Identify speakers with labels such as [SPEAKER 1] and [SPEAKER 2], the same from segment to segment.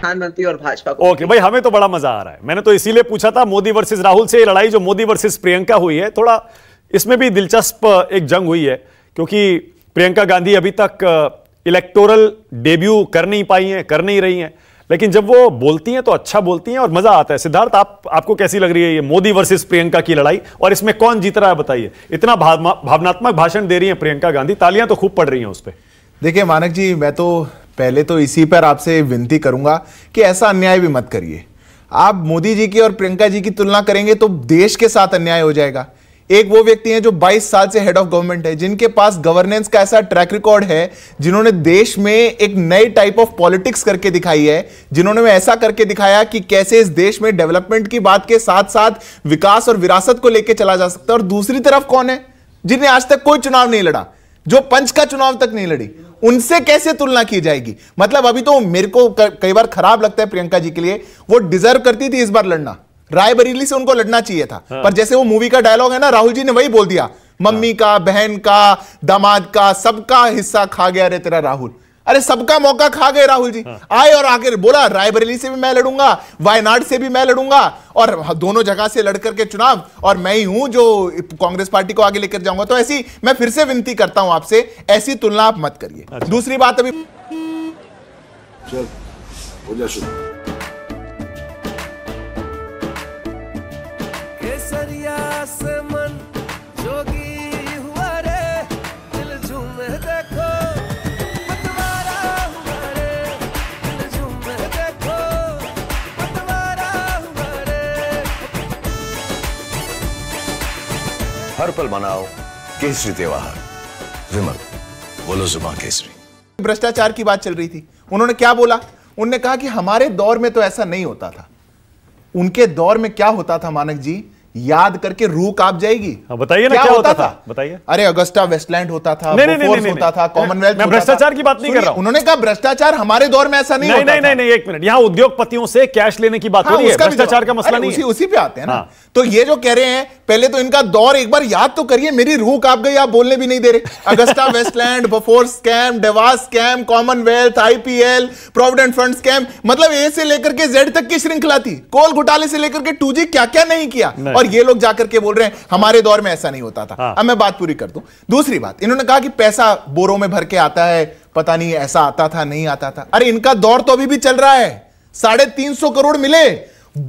[SPEAKER 1] प्रधानमंत्री और भाजपा को ओके भाई हमें तो बड़ा मजा आ रहा है मैंने तो इसीलिए पूछा था मोदी वर्सेज राहुल से लड़ाई जो मोदी वर्सेज प्रियंका हुई है थोड़ा इसमें भी दिलचस्प एक जंग हुई है क्योंकि प्रियंका गांधी अभी तक इलेक्टोरल डेब्यू कर नहीं पाई हैं कर नहीं रही हैं लेकिन जब वो बोलती हैं तो अच्छा बोलती हैं और मजा आता है सिद्धार्थ आप आपको कैसी लग रही है ये मोदी वर्सेस प्रियंका की लड़ाई और इसमें कौन जीत रहा है बताइए इतना भावनात्मक भाषण दे रही हैं प्रियंका गांधी तालियां
[SPEAKER 2] तो खूब पड़ रही हैं उस पर देखिए मानक जी मैं तो पहले तो इसी पर आपसे विनती करूंगा कि ऐसा अन्याय भी मत करिए आप मोदी जी की और प्रियंका जी की तुलना करेंगे तो देश के साथ अन्याय हो जाएगा एक वो व्यक्ति है जो 22 साल से हेड ऑफ गवर्नमेंट है जिनके पास गवर्नेंस का ऐसा ट्रैक रिकॉर्ड है जिन्होंने देश में एक नए टाइप ऑफ पॉलिटिक्स करके दिखाई है जिन्होंने ऐसा करके दिखाया कि कैसे इस देश में डेवलपमेंट की बात के साथ साथ विकास और विरासत को लेकर चला जा सकता है और दूसरी तरफ कौन है जिन्हें आज तक कोई चुनाव नहीं लड़ा जो पंच का चुनाव तक नहीं लड़ी उनसे कैसे तुलना की जाएगी मतलब अभी तो मेरे को कई बार खराब लगता है प्रियंका जी के लिए वो डिजर्व करती थी इस बार लड़ना रायबरेली से उनको लड़ना चाहिए था हाँ। पर जैसे वो मूवी का डायलॉग है ना राहुल जी ने वही बोल दिया मम्मी हाँ। का बहन का दामाद का सबका हिस्सा खा गया रे तेरा राहुल अरे सबका मौका खा गए राहुल जी हाँ। आए और आगे बोला रायबरेली से भी मैं लड़ूंगा वायनाड से भी मैं लड़ूंगा और दोनों जगह से लड़कर के चुनाव और मैं ही हूं जो कांग्रेस पार्टी को आगे लेकर जाऊंगा तो ऐसी मैं फिर से विनती करता हूं आपसे ऐसी तुलना आप मत करिए अच्छा। दूसरी बात अभी चल,
[SPEAKER 1] हर पल मनाओ केसरी त्योहार विमल बोलो जुमा केसरी
[SPEAKER 2] भ्रष्टाचार की बात चल रही थी उन्होंने क्या बोला उन्होंने कहा कि हमारे दौर में तो ऐसा नहीं होता था उनके दौर में क्या होता था मानक जी याद करके रूह काप जाएगी हाँ, बताइए ना क्या, क्या होता, होता था, था? बताइए अरे अगस्टा वेस्टलैंड होता था नहीं, नहीं, नहीं, होता था कॉमनवेल्थ भ्रष्टाचार की बात नहीं कर रहा हूं उन्होंने कहा भ्रष्टाचार हमारे दौर में ऐसा नहीं नहीं नहीं, नहीं, नहीं एक मिनट यहाँ उद्योगपतियों से कैश लेने की बात हाँ, हो रही है भ्रष्टाचार का मसला नहीं उसी पे आते हैं ना हाँ। तो ये जो कह रहे हैं पहले तो इनका दौर एक बार याद तो करिए मेरी रूह काप गई आप बोलने भी नहीं दे रहे Agusta Westland Bofors scam Devas scam Commonwealth IPL provident fund scam मतलब ए से लेकर के जेड तक की श्रृंखला थी कोल घोटाले से लेकर के टू क्या क्या नहीं किया और ये लोग जाकर के बोल रहे हैं हमारे दौर में ऐसा नहीं होता था हाँ। अब मैं बात पूरी कर दूं दूसरी बात इन्होंने कहा कि पैसा बोरों में भर के आता है पता नहीं ऐसा आता था नहीं आता था अरे इनका दौर तो अभी भी चल रहा है साढ़े तीन सौ करोड़ मिले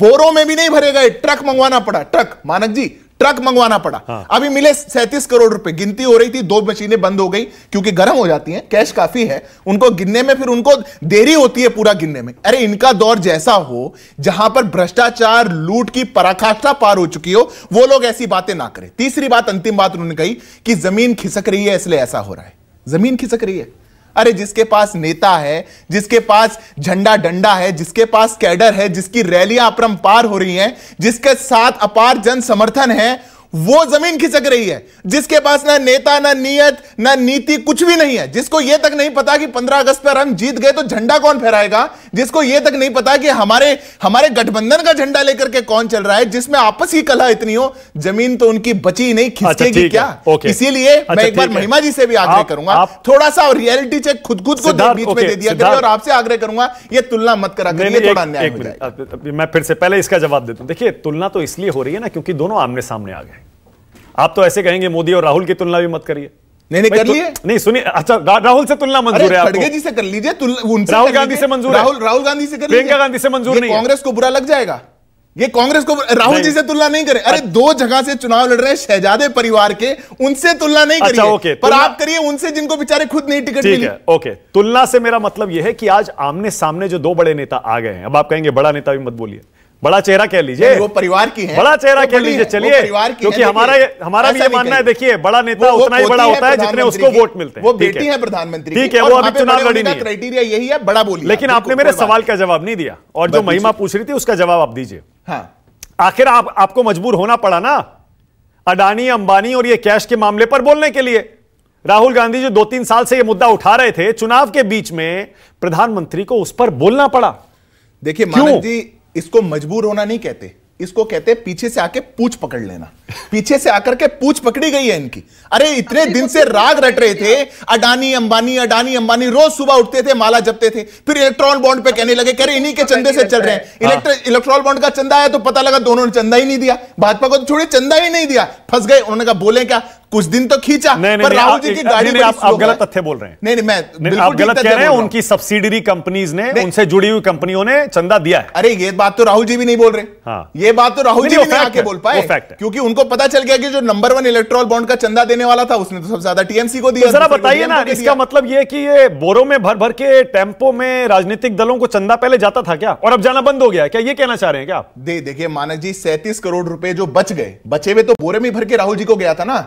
[SPEAKER 2] बोरों में भी नहीं भरे गए ट्रक मंगवाना पड़ा ट्रक मानक जी ट्रक मंगवाना पड़ा हाँ। अभी मिले सैंतीस करोड़ रुपए गिनती हो रही थी दो मशीनें बंद हो गई क्योंकि गर्म हो जाती हैं कैश काफी है उनको गिनने में फिर उनको देरी होती है पूरा गिनने में अरे इनका दौर जैसा हो जहां पर भ्रष्टाचार लूट की पराकाष्ठा पार हो चुकी हो वो लोग ऐसी बातें ना करें तीसरी बात अंतिम बात उन्होंने कही कि जमीन खिसक रही है इसलिए ऐसा हो रहा है जमीन खिसक रही है अरे जिसके पास नेता है जिसके पास झंडा डंडा है जिसके पास कैडर है जिसकी रैलियां अपरम पार हो रही हैं जिसके साथ अपार जन समर्थन है वो जमीन खिसक रही है जिसके पास ना नेता ना नियत ना नीति कुछ भी नहीं है जिसको यह तक नहीं पता कि 15 अगस्त पर हम जीत गए तो झंडा कौन फहराएगा जिसको यह तक नहीं पता कि हमारे हमारे गठबंधन का झंडा लेकर के कौन चल रहा है जिसमें आपस की कला इतनी हो जमीन तो उनकी बची नहीं अच्छा, खिसकेगी अच्छा, क्या इसीलिए अच्छा, मैं एक बार महिमा जी से भी आग्रह करूंगा थोड़ा सा रियलिटी चेक खुद खुद को बीच में दे दिया करिए और आपसे आग्रह करूंगा यह तुलना मत करा करिए थोड़ा अन्याय
[SPEAKER 1] मैं फिर से पहले इसका जवाब देता हूं देखिए तुलना तो इसलिए हो रही है ना क्योंकि दोनों आमने सामने आ गए आप तो ऐसे कहेंगे मोदी और राहुल की तुलना भी मत करिए नहीं नहीं कर तो- लिए नहीं सुनिए अच्छा राहुल से तुलना मंजूर है खड़गे
[SPEAKER 2] जी से कर लीजिए राहुल गांधी से मंजूर राहुल राहुल गांधी से कर प्रियंका गांधी से मंजूर नहीं कांग्रेस को बुरा लग जाएगा ये कांग्रेस को राहुल जी से तुलना नहीं करें अरे दो जगह से चुनाव लड़ रहे शहजादे परिवार के उनसे तुलना नहीं अच्छा, करिए ओके, पर आप करिए उनसे जिनको बेचारे खुद नहीं टिकट मिली
[SPEAKER 1] ओके तुलना से मेरा मतलब यह है कि आज आमने सामने जो दो बड़े नेता आ गए हैं अब आप कहेंगे बड़ा नेता भी मत बोलिए बड़ा चेहरा कह लीजिए वो परिवार की है बड़ा चेहरा तो कह लीजिए चलिए क्योंकि हमारा हमारा भी ये मानना है देखिए बड़ा नेता उतना ही बड़ा होता है जितने उसको वोट मिलते हैं वो बेटी है
[SPEAKER 2] प्रधानमंत्री ठीक है वो अभी चुनाव लड़ी नहीं क्राइटेरिया यही है बड़ा बोली लेकिन आपने मेरे
[SPEAKER 1] सवाल का जवाब नहीं दिया और जो महिमा पूछ रही थी उसका जवाब आप दीजिए हाँ। आखिर आप आपको मजबूर होना पड़ा ना अडानी अंबानी और ये कैश के मामले पर बोलने के लिए राहुल गांधी जो दो तीन साल से ये मुद्दा उठा रहे थे चुनाव के बीच में प्रधानमंत्री को उस पर बोलना पड़ा
[SPEAKER 2] देखिए मानव जी इसको मजबूर होना नहीं कहते इसको कहते हैं पीछे से आके पूछ पकड़ लेना पीछे से आकर के पूछ पकड़ी गई है इनकी अरे इतने दिन से तो राग रट रहे थे अडानी अंबानी अडानी अंबानी रोज सुबह उठते थे माला जपते थे फिर इलेक्ट्रॉन बॉन्ड पे कहने लगे कह रहे इन्हीं के चंदे से चल रहे हैं इलेक्ट्रॉन बॉन्ड हाँ। का चंदा आया तो पता लगा दोनों ने चंदा ही नहीं दिया भाजपा को तो छोड़े चंदा ही नहीं दिया फंस गए उन्होंने कहा बोले क्या कुछ दिन तो खींचा नहीं, नहीं, पर राहुल जी की गाड़ी नहीं, आप, आप गलत तथ्य
[SPEAKER 1] बोल रहे हैं नहीं नहीं मैं आप गलत कह रहे हैं उनकी सब्सिडरी कंपनीज ने उनसे जुड़ी हुई कंपनियों
[SPEAKER 2] ने चंदा दिया है अरे ये बात तो राहुल जी भी नहीं बोल रहे हाँ ये बात तो राहुल जी भी आके बोल पाए क्योंकि उनको पता चल गया कि जो नंबर वन इलेक्ट्रॉल बॉन्ड का चंदा देने वाला था उसने तो सबसे ज्यादा टीएमसी को दिया तो जरा बताइए ना इसका
[SPEAKER 1] मतलब ये की ये बोरो में भर भर के टेम्पो में राजनीतिक दलों को चंदा पहले जाता था
[SPEAKER 2] क्या और अब जाना बंद हो गया क्या ये कहना चाह रहे हैं क्या आप देखिए मानक जी सैंतीस करोड़ रुपए जो बच गए बचे हुए तो बोरे में भर के राहुल जी को गया था ना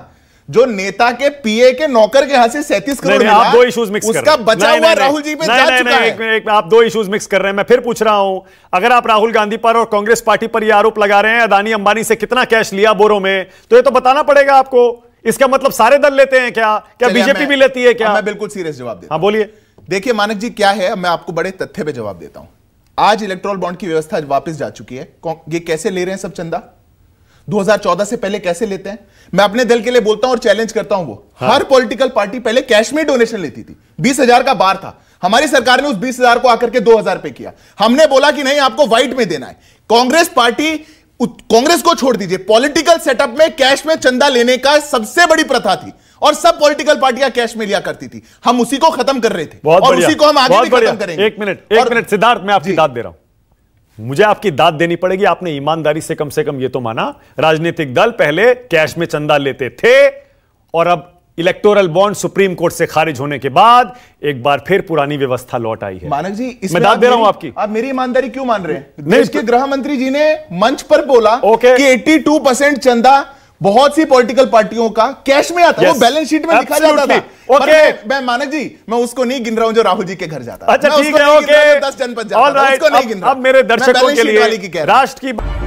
[SPEAKER 2] जो नेता के पीए के नौकर के हाथ से 37 करोड़ आप दो इश्यूज मिक्स उसका बचा हुआ राहुल जी पे जा चुका है एक,
[SPEAKER 1] एक, आप दो इश्यूज मिक्स कर रहे हैं मैं फिर पूछ रहा हूं अगर आप राहुल गांधी पर और कांग्रेस पार्टी पर यह आरोप लगा रहे हैं अदानी अंबानी से कितना कैश लिया
[SPEAKER 2] बोरो में तो ये तो बताना पड़ेगा आपको इसका मतलब सारे दल लेते हैं क्या क्या बीजेपी भी लेती है क्या मैं बिल्कुल सीरियस जवाब देता हाँ बोलिए देखिए मानक जी क्या है मैं आपको बड़े तथ्य पे जवाब देता हूं आज इलेक्ट्रोल बॉन्ड की व्यवस्था वापस जा चुकी है ये कैसे ले रहे हैं सब चंदा 2014 से पहले कैसे लेते हैं मैं अपने दल के लिए बोलता हूं और चैलेंज करता हूं वो हाँ। हर पॉलिटिकल पार्टी पहले कैश में डोनेशन लेती थी बीस हजार का बार था हमारी सरकार ने उस बीस हजार को आकर के दो हजार पे किया हमने बोला कि नहीं आपको व्हाइट में देना है कांग्रेस पार्टी कांग्रेस को छोड़ दीजिए पॉलिटिकल सेटअप में कैश में चंदा लेने का सबसे बड़ी प्रथा थी और सब पॉलिटिकल पार्टियां कैश में लिया करती थी हम उसी को खत्म कर रहे थे और उसी को हम आगे भी खत्म करेंगे एक
[SPEAKER 1] मिनट एक मिनट सिद्धार्थ मैं आपकी दाद दे रहा हूं मुझे आपकी दाद देनी पड़ेगी आपने ईमानदारी से कम से कम यह तो माना राजनीतिक दल पहले कैश में चंदा लेते थे और अब इलेक्टोरल बॉन्ड सुप्रीम कोर्ट से खारिज होने के बाद एक बार फिर पुरानी व्यवस्था लौट आई है मानक
[SPEAKER 2] जी मैं दाद दे रहा हूं आपकी आप मेरी ईमानदारी क्यों मान रहे हैं देश के गृह मंत्री जी ने मंच पर बोला ओके कि 82 परसेंट चंदा बहुत सी पॉलिटिकल पार्टियों का कैश में आता yes. वो बैलेंस शीट में लिखा जाता था ओके okay. मैं मानक जी मैं उसको नहीं गिन रहा हूं जो राहुल जी के घर जाता अच्छा ठीक है ओके दस जनपद जाता उसको नहीं गिन रहा अब मेरे दर्शकों के लिए
[SPEAKER 1] राष्ट्र की